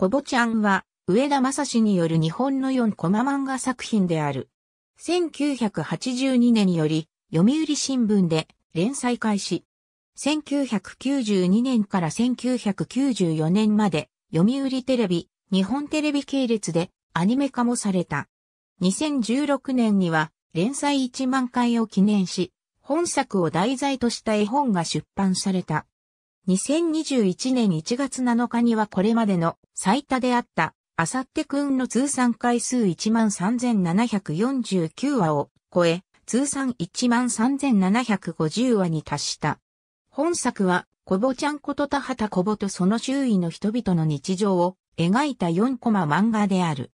コボちゃんは、上田正史による日本の4コマ漫画作品である。1982年により、読売新聞で連載開始。1992年から1994年まで、読売テレビ、日本テレビ系列でアニメ化もされた。2016年には、連載1万回を記念し、本作を題材とした絵本が出版された。2021年1月7日にはこれまでの最多であった、あさってくんの通算回数13,749話を超え、通算13,750話に達した。本作は、コボちゃんこと田畑コボとその周囲の人々の日常を描いた4コマ漫画である。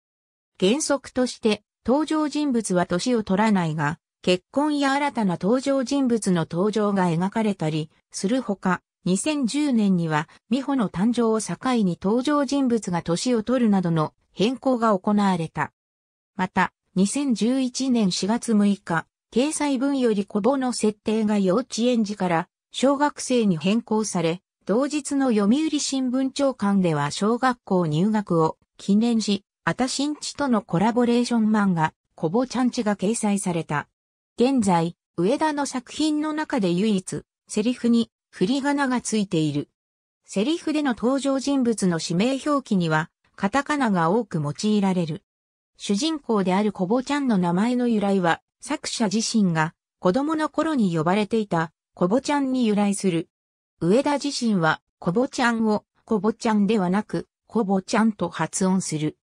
原則として、登場人物は年を取らないが、結婚や新たな登場人物の登場が描かれたり、するほか、2010年には、美穂の誕生を境に登場人物が年を取るなどの変更が行われた。また、2011年4月6日、掲載分よりコ母の設定が幼稚園児から小学生に変更され、同日の読売新聞長官では小学校入学を記念し、あたしんちとのコラボレーション漫画、コボちゃんちが掲載された。現在、上田の作品の中で唯一、セリフに振り仮名がついている。セリフでの登場人物の指名表記には、カタカナが多く用いられる。主人公であるコボちゃんの名前の由来は、作者自身が子供の頃に呼ばれていたコボちゃんに由来する。上田自身はコボちゃんをコボちゃんではなくコボちゃんと発音する。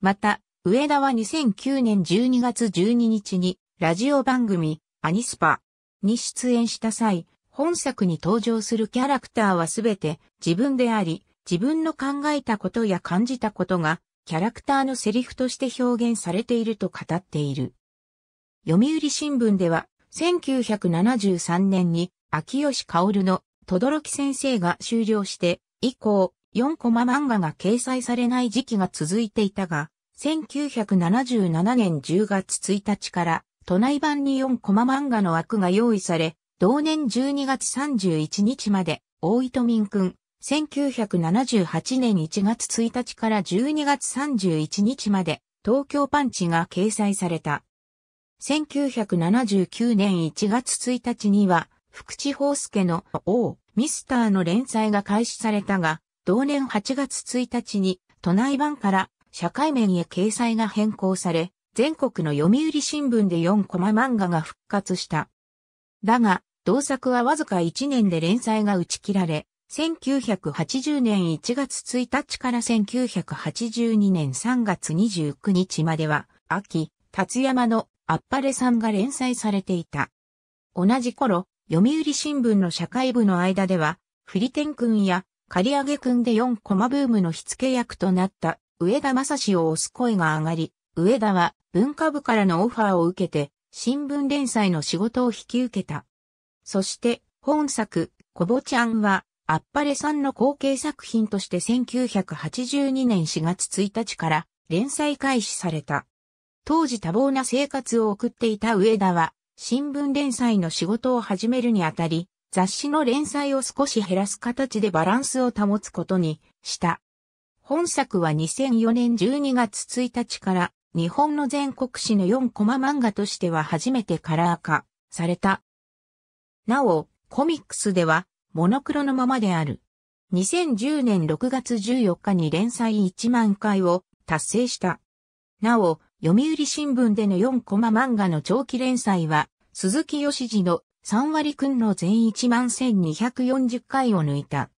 また、上田は2009年12月12日にラジオ番組アニスパに出演した際、本作に登場するキャラクターはすべて自分であり、自分の考えたことや感じたことが、キャラクターのセリフとして表現されていると語っている。読売新聞では、1973年に、秋吉薫の、轟先生が終了して、以降、4コマ漫画が掲載されない時期が続いていたが、1977年10月1日から、都内版に4コマ漫画の枠が用意され、同年12月31日まで、大糸民君、1978年1月1日から12月31日まで、東京パンチが掲載された。1979年1月1日には、福地宝介の王、ミスターの連載が開始されたが、同年8月1日に、都内版から社会面へ掲載が変更され、全国の読売新聞で4コマ漫画が復活した。だが、同作はわずか1年で連載が打ち切られ、1980年1月1日から1982年3月29日までは、秋、達山のあっぱれさんが連載されていた。同じ頃、読売新聞の社会部の間では、フリテン君や刈り上げ君で4コマブームの火付け役となった上田正史を推す声が上がり、上田は文化部からのオファーを受けて新聞連載の仕事を引き受けた。そして、本作、コボちゃんは、あっぱれさんの後継作品として1982年4月1日から連載開始された。当時多忙な生活を送っていた上田は、新聞連載の仕事を始めるにあたり、雑誌の連載を少し減らす形でバランスを保つことにした。本作は2004年12月1日から日本の全国紙の4コマ漫画としては初めてカラー化された。なお、コミックスではモノクロのままである。2010年6月14日に連載1万回を達成した。なお、読売新聞での4コマ漫画の長期連載は、鈴木義次の3割くんの全1万1240回を抜いた。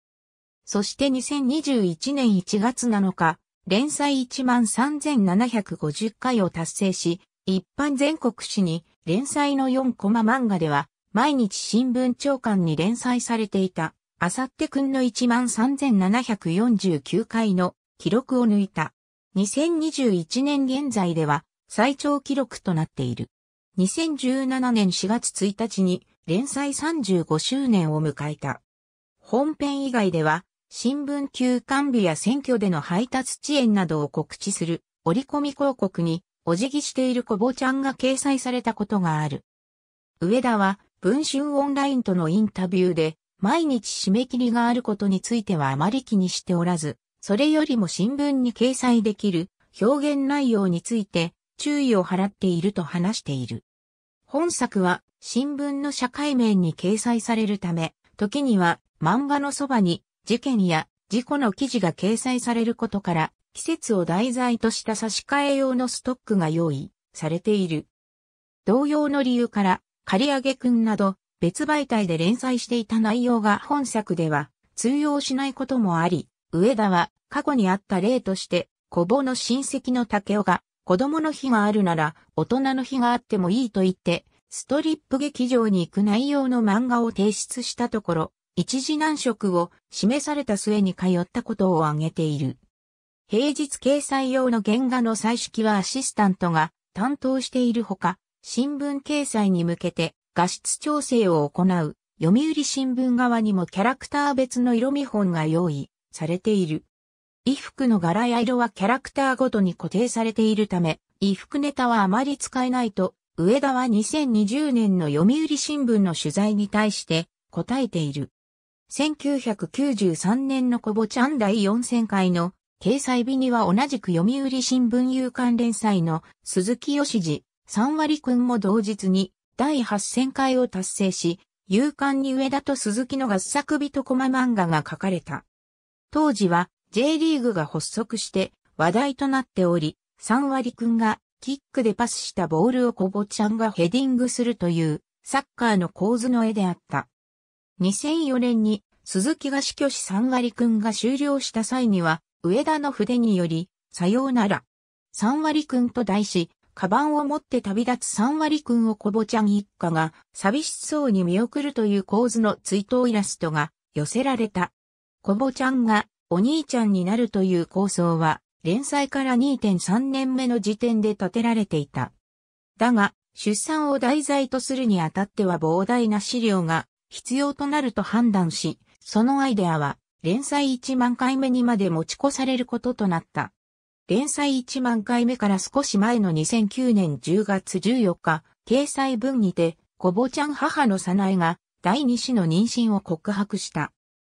そして2021年1月7日、連載13,750回を達成し、一般全国紙に連載の4コマ漫画では、毎日新聞長官に連載されていた、あさってくんの13,749回の記録を抜いた。2021年現在では最長記録となっている。2017年4月1日に連載35周年を迎えた。本編以外では新聞休刊日や選挙での配達遅延などを告知する折り込み広告にお辞儀しているこぼちゃんが掲載されたことがある。上田は文春オンラインとのインタビューで毎日締め切りがあることについてはあまり気にしておらず、それよりも新聞に掲載できる表現内容について注意を払っていると話している。本作は新聞の社会面に掲載されるため、時には漫画のそばに事件や事故の記事が掲載されることから、季節を題材とした差し替え用のストックが用意されている。同様の理由から、刈り上くんなど別媒体で連載していた内容が本作では通用しないこともあり、上田は過去にあった例として、小坊の親戚の竹雄が子供の日があるなら大人の日があってもいいと言って、ストリップ劇場に行く内容の漫画を提出したところ、一時難色を示された末に通ったことを挙げている。平日掲載用の原画の彩色はアシスタントが担当しているほか、新聞掲載に向けて画質調整を行う読売新聞側にもキャラクター別の色見本が用意されている。衣服の柄や色はキャラクターごとに固定されているため、衣服ネタはあまり使えないと、上田は2020年の読売新聞の取材に対して答えている。1993年のコボちゃん第4000回の掲載日には同じく読売新聞有刊連載の鈴木義次三割くんも同日に第8000回を達成し、有刊に上田と鈴木の合作とコマ漫画が書かれた。当時は J リーグが発足して話題となっており、三割くんがキックでパスしたボールをコボちゃんがヘディングするというサッカーの構図の絵であった。2004年に鈴木が死去し三割君が終了した際には、上田の筆により、さようなら。三割君と題し、カバンを持って旅立つ三割君をこぼちゃん一家が寂しそうに見送るという構図の追悼イラストが寄せられた。こぼちゃんがお兄ちゃんになるという構想は、連載から2.3年目の時点で立てられていた。だが、出産を題材とするにあたっては膨大な資料が必要となると判断し、そのアイデアは連載1万回目にまで持ち越されることとなった。連載1万回目から少し前の2009年10月14日、掲載文にて、小ぼちゃん母のさないが第2子の妊娠を告白した。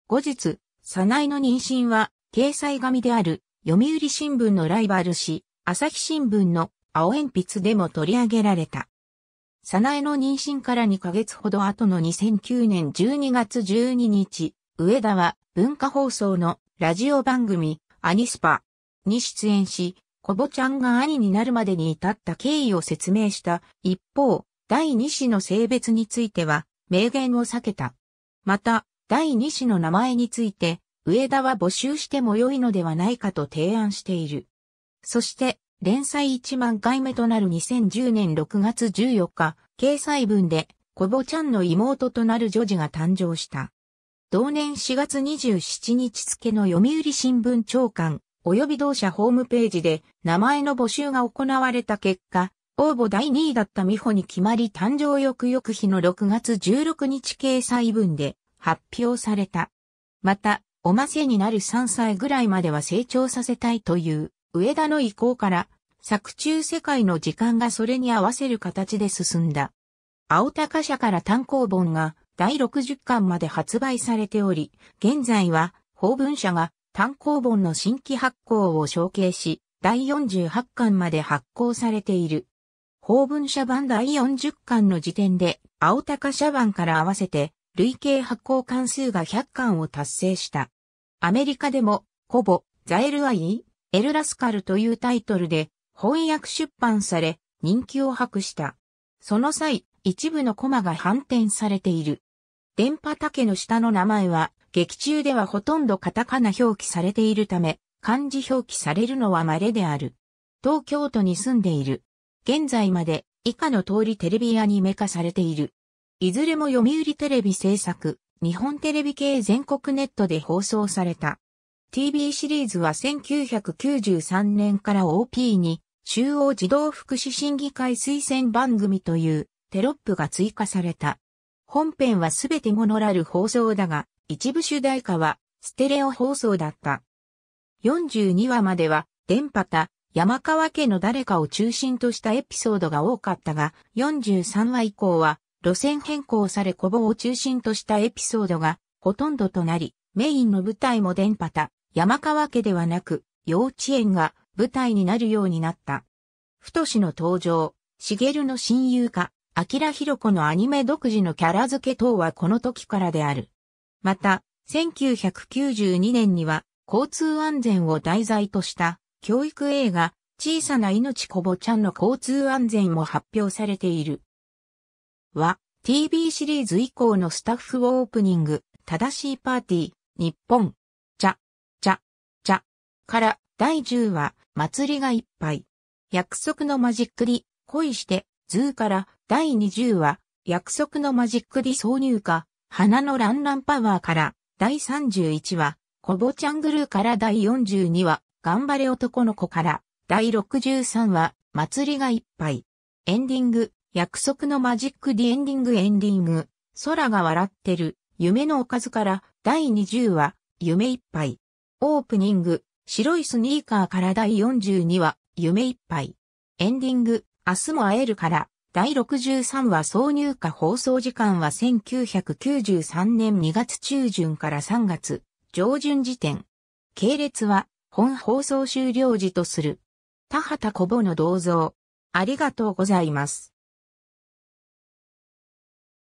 後日、さないの妊娠は、掲載紙である、読売新聞のライバル誌、朝日新聞の青鉛筆でも取り上げられた。早苗の妊娠から2ヶ月ほど後の2009年12月12日、上田は文化放送のラジオ番組アニスパに出演し、コボちゃんが兄になるまでに至った経緯を説明した。一方、第2子の性別については、明言を避けた。また、第2子の名前について、上田は募集しても良いのではないかと提案している。そして、連載1万回目となる2010年6月14日、掲載文で、コボちゃんの妹となる女児が誕生した。同年4月27日付の読売新聞長官、及び同社ホームページで名前の募集が行われた結果、応募第2位だった美穂に決まり誕生翌々日の6月16日掲載文で発表された。また、おませになる3歳ぐらいまでは成長させたいという上田の意向から、作中世界の時間がそれに合わせる形で進んだ。青高社から単行本が第60巻まで発売されており、現在は法文社が単行本の新規発行を承継し、第48巻まで発行されている。法文社版第40巻の時点で、青高社版から合わせて、累計発行関数が100巻を達成した。アメリカでも、コボ、ザエルアイエル・ラスカルというタイトルで翻訳出版され人気を博した。その際、一部のコマが反転されている。電波竹の下の名前は、劇中ではほとんどカタカナ表記されているため、漢字表記されるのは稀である。東京都に住んでいる。現在まで以下の通りテレビアニメ化されている。いずれも読売テレビ制作、日本テレビ系全国ネットで放送された。TV シリーズは1993年から OP に中央児童福祉審議会推薦番組というテロップが追加された。本編はすべてモノラル放送だが、一部主題歌はステレオ放送だった。42話までは電波た山川家の誰かを中心としたエピソードが多かったが、43話以降は路線変更され小坊を中心としたエピソードがほとんどとなり、メインの舞台も電波た山川家ではなく、幼稚園が舞台になるようになった。太の登場、茂の親友ら明弘子のアニメ独自のキャラ付け等はこの時からである。また、1992年には、交通安全を題材とした、教育映画、小さな命こぼちゃんの交通安全も発表されている。は、TV シリーズ以降のスタッフオープニング、正しいパーティー、日本、から第10話、祭りがいっぱい。約束のマジックリ、恋して、ズーから第20話、約束のマジックリ挿入歌、花のランランパワーから第31話、コボチャングルーから第42話、頑張れ男の子から第63話、祭りがいっぱい。エンディング、約束のマジックディエンディングエンディング、空が笑ってる、夢のおかずから第20話、夢いっぱい。オープニング、白いスニーカーから第42話、夢いっぱい。エンディング、明日も会えるから、第63話挿入歌放送時間は1993年2月中旬から3月上旬時点。系列は本放送終了時とする。田畑小母の銅像。ありがとうございます。